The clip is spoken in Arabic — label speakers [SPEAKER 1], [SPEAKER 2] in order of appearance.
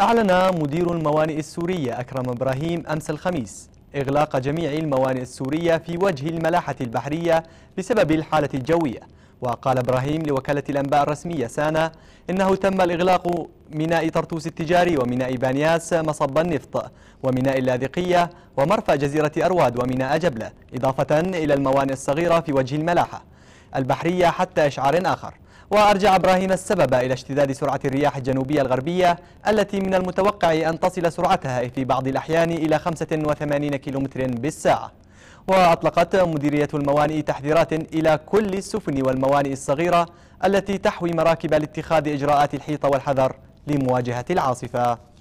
[SPEAKER 1] أعلن مدير الموانئ السورية أكرم إبراهيم أمس الخميس إغلاق جميع الموانئ السورية في وجه الملاحة البحرية بسبب الحالة الجوية وقال إبراهيم لوكالة الأنباء الرسمية سانا إنه تم الإغلاق ميناء طرطوس التجاري وميناء بانياس مصب النفط وميناء اللاذقية ومرفأ جزيرة أرواد وميناء جبلة إضافة إلى الموانئ الصغيرة في وجه الملاحة البحرية حتى إشعار آخر وأرجع إبراهيم السبب إلى اشتداد سرعة الرياح الجنوبية الغربية التي من المتوقع أن تصل سرعتها في بعض الأحيان إلى 85 كيلومتر بالساعة وأطلقت مديرية الموانئ تحذيرات إلى كل السفن والموانئ الصغيرة التي تحوي مراكب لاتخاذ إجراءات الحيطة والحذر لمواجهة العاصفة